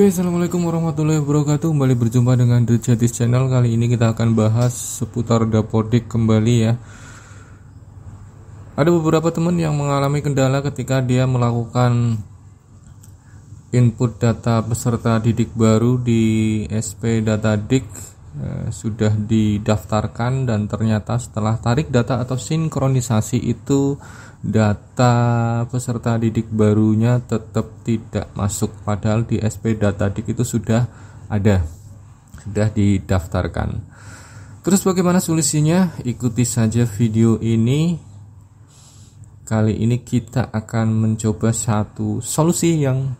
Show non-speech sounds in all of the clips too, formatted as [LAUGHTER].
Oke, Assalamualaikum warahmatullahi wabarakatuh Kembali berjumpa dengan The Jatis Channel Kali ini kita akan bahas seputar dapodik kembali ya Ada beberapa teman yang mengalami kendala ketika dia melakukan Input data peserta didik baru di SP Data Dik. Eh, sudah didaftarkan dan ternyata setelah tarik data atau sinkronisasi itu data peserta didik barunya tetap tidak masuk padahal di SP data didik itu sudah ada sudah didaftarkan terus bagaimana solusinya ikuti saja video ini kali ini kita akan mencoba satu solusi yang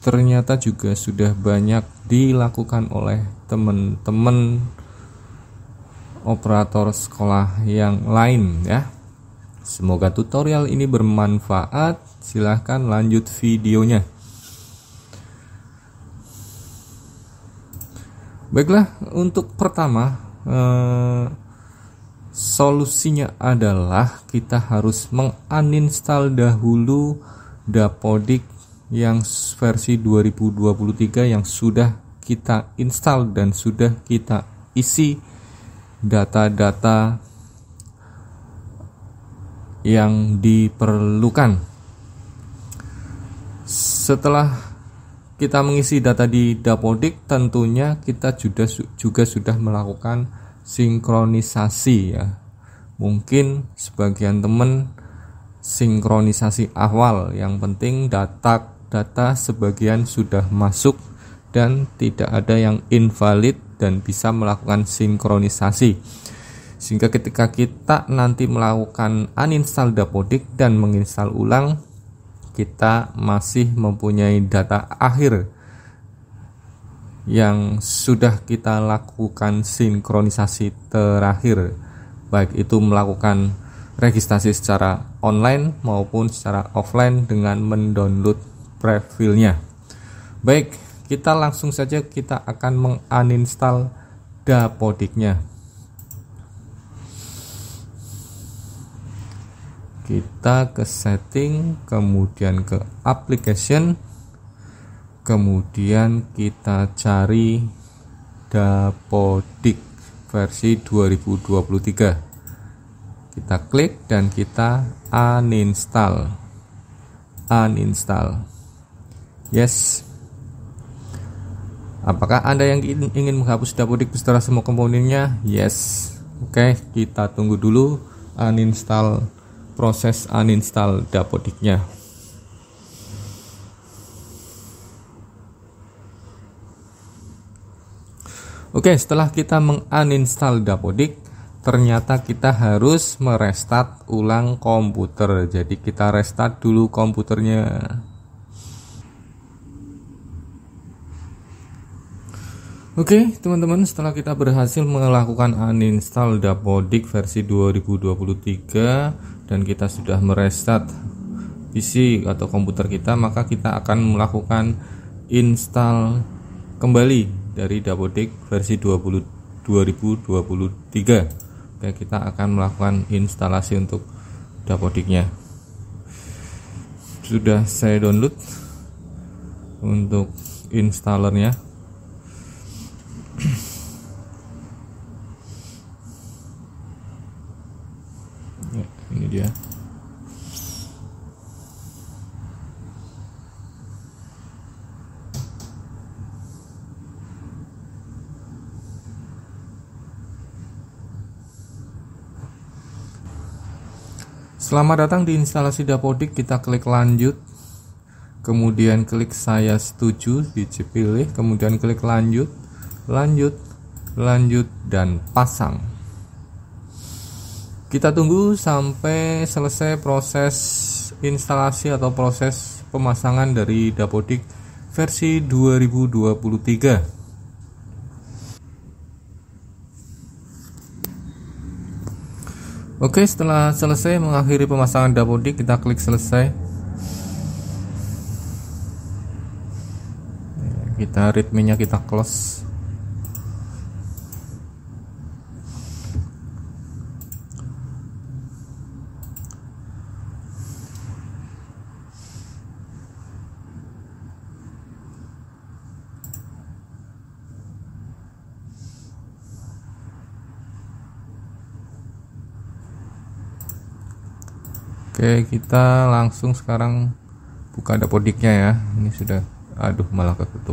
ternyata juga sudah banyak dilakukan oleh teman-teman operator sekolah yang lain ya. Semoga tutorial ini bermanfaat. Silahkan lanjut videonya. Baiklah, untuk pertama eh, solusinya adalah kita harus menginstal dahulu Dapodik yang versi 2023 yang sudah kita install dan sudah kita isi data-data yang diperlukan. Setelah kita mengisi data di Dapodik, tentunya kita juga juga sudah melakukan sinkronisasi ya. Mungkin sebagian teman sinkronisasi awal, yang penting data data sebagian sudah masuk dan tidak ada yang invalid dan bisa melakukan sinkronisasi. Sehingga ketika kita nanti melakukan uninstall Dapodik dan menginstal ulang, kita masih mempunyai data akhir yang sudah kita lakukan sinkronisasi terakhir, baik itu melakukan registrasi secara online maupun secara offline dengan mendownload profilnya. Baik, kita langsung saja kita akan menginstal dapodiknya. Kita ke setting, kemudian ke application, kemudian kita cari dapodik versi 2023. Kita klik dan kita uninstall. Uninstall. Yes. Apakah Anda yang ingin menghapus Dapodik beserta semua komponennya? Yes. Oke, kita tunggu dulu uninstall proses uninstall Dapodiknya. Oke, setelah kita menguninstall Dapodik, ternyata kita harus merestart ulang komputer. Jadi kita restart dulu komputernya. Oke okay, teman-teman setelah kita berhasil melakukan uninstall Dapodik versi 2023 dan kita sudah merestart PC atau komputer kita maka kita akan melakukan install kembali dari Dapodik versi 20, 2023 Oke kita akan melakukan instalasi untuk Dapodiknya sudah saya download untuk installernya Selamat datang di instalasi Dapodik, kita klik lanjut. Kemudian klik saya setuju, dipilih, kemudian klik lanjut, lanjut, lanjut dan pasang. Kita tunggu sampai selesai proses instalasi atau proses pemasangan dari Dapodik versi 2023. Oke, setelah selesai mengakhiri pemasangan dapodik, kita klik selesai. Kita readme-nya kita close. Oke, kita langsung sekarang buka dapodiknya ya. Ini sudah aduh malah ketutup.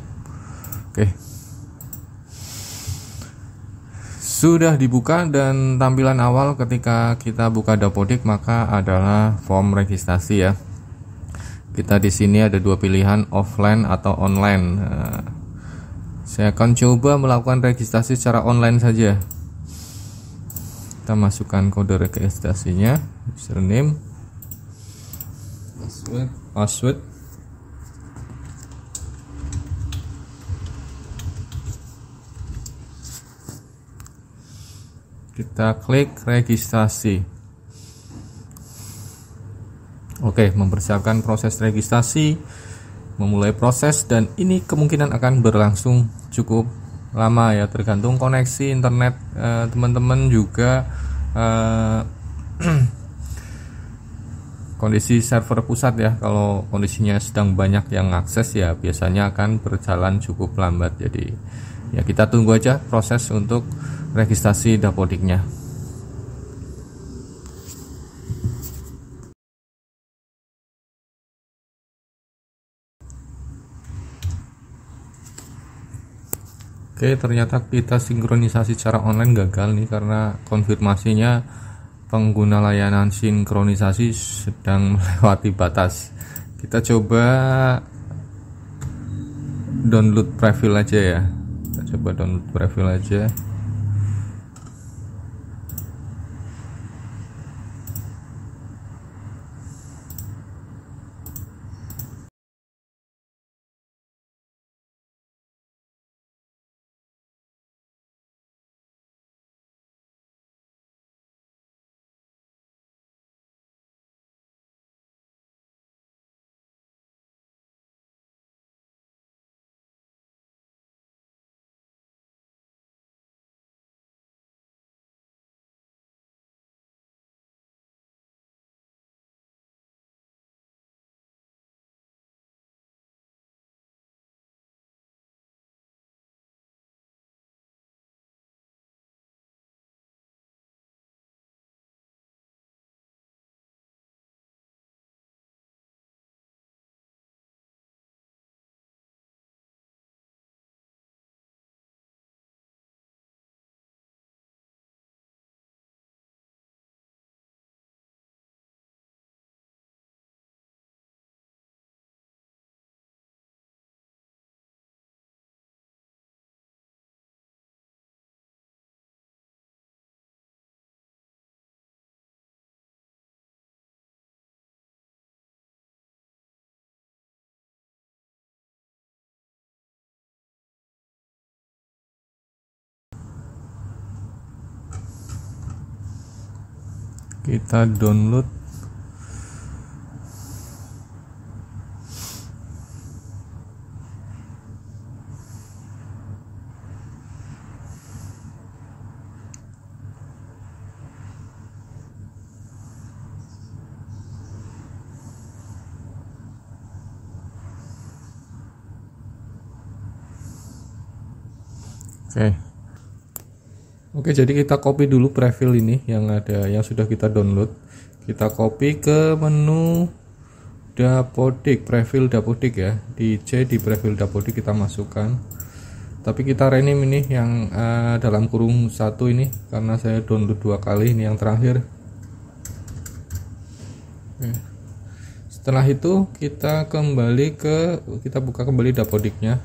Oke. Sudah dibuka dan tampilan awal ketika kita buka dapodik maka adalah form registrasi ya. Kita di sini ada dua pilihan offline atau online. Nah, saya akan coba melakukan registrasi secara online saja. Kita masukkan kode registrasinya, username Password. password Kita klik registrasi. Oke, mempersiapkan proses registrasi, memulai proses dan ini kemungkinan akan berlangsung cukup lama ya, tergantung koneksi internet eh, teman-teman eh, juga eh, [CLEARS THROAT] kondisi server pusat ya kalau kondisinya sedang banyak yang akses ya biasanya akan berjalan cukup lambat jadi ya kita tunggu aja proses untuk registrasi dapodiknya Oke ternyata kita sinkronisasi secara online gagal nih karena konfirmasinya pengguna layanan sinkronisasi sedang [LAUGHS] melewati batas. Kita coba download profil aja ya. Kita coba download profil aja. kita download Oke. Okay. Oke, jadi kita copy dulu profil ini yang ada yang sudah kita download. Kita copy ke menu Dapodik, profil Dapodik ya. Di C di profil Dapodik kita masukkan. Tapi kita rename ini yang uh, dalam kurung satu ini karena saya download dua kali ini yang terakhir. Oke. Setelah itu kita kembali ke kita buka kembali Dapodiknya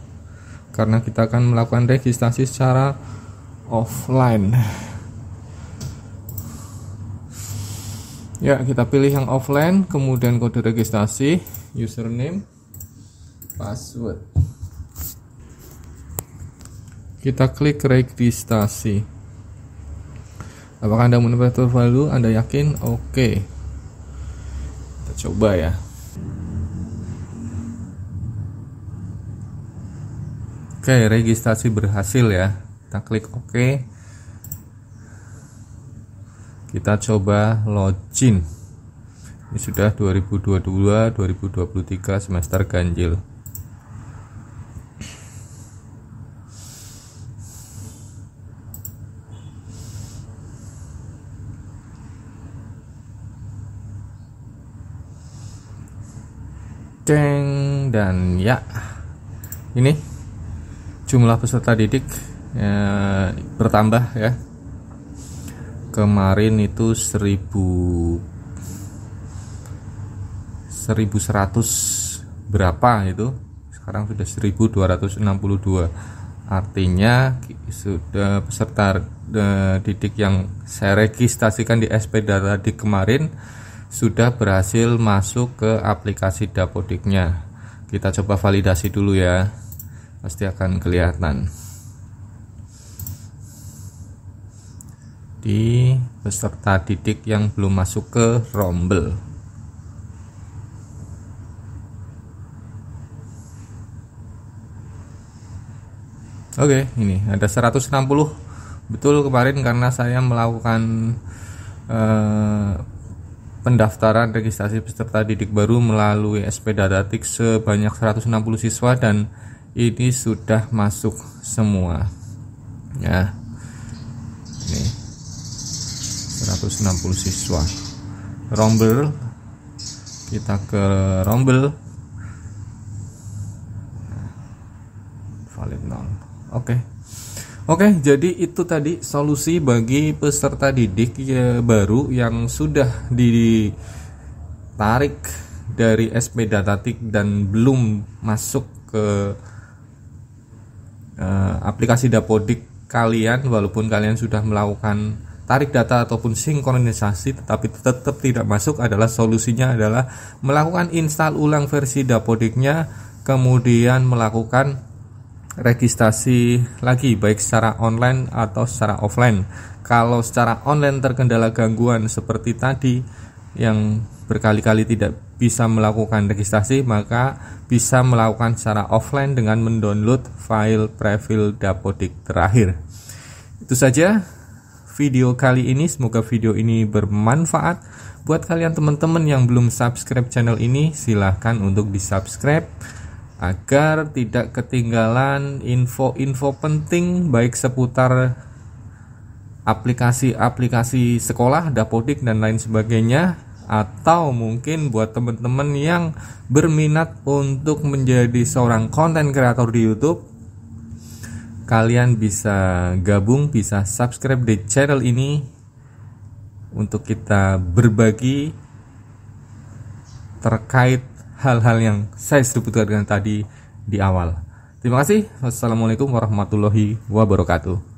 karena kita akan melakukan registrasi secara offline ya kita pilih yang offline kemudian kode registrasi username password kita klik registrasi apakah anda menemukan value anda yakin oke okay. kita coba ya oke registrasi berhasil ya kita klik OK kita coba login ini sudah 2022 2023 semester ganjil ceng dan ya ini jumlah peserta didik ya, bertambah ya kemarin itu 1000 1100 berapa itu sekarang sudah 1262 artinya sudah peserta e, didik yang saya registrasikan di SP data di kemarin sudah berhasil masuk ke aplikasi dapodiknya kita coba validasi dulu ya pasti akan kelihatan di peserta didik yang belum masuk ke rombel. Oke, ini ada 160 betul kemarin karena saya melakukan eh, pendaftaran registrasi peserta didik baru melalui SP Datatik sebanyak 160 siswa dan ini sudah masuk semua. Ya. 160 siswa rombel kita ke rombel valid nol oke okay. Oke, okay, jadi itu tadi solusi bagi peserta didik ya, baru yang sudah ditarik dari SP Datatik dan belum masuk ke uh, aplikasi Dapodik kalian walaupun kalian sudah melakukan tarik data ataupun sinkronisasi tetapi tetap tidak masuk adalah solusinya adalah melakukan install ulang versi dapodiknya kemudian melakukan registrasi lagi baik secara online atau secara offline kalau secara online terkendala gangguan seperti tadi yang berkali-kali tidak bisa melakukan registrasi maka bisa melakukan secara offline dengan mendownload file profil dapodik terakhir itu saja video kali ini. Semoga video ini bermanfaat. Buat kalian teman-teman yang belum subscribe channel ini, silahkan untuk di-subscribe agar tidak ketinggalan info-info penting baik seputar aplikasi-aplikasi sekolah, dapodik dan lain sebagainya atau mungkin buat teman-teman yang berminat untuk menjadi seorang konten kreator di YouTube kalian bisa gabung, bisa subscribe di channel ini untuk kita berbagi terkait hal-hal yang saya sebutkan tadi di awal. Terima kasih. Wassalamualaikum warahmatullahi wabarakatuh.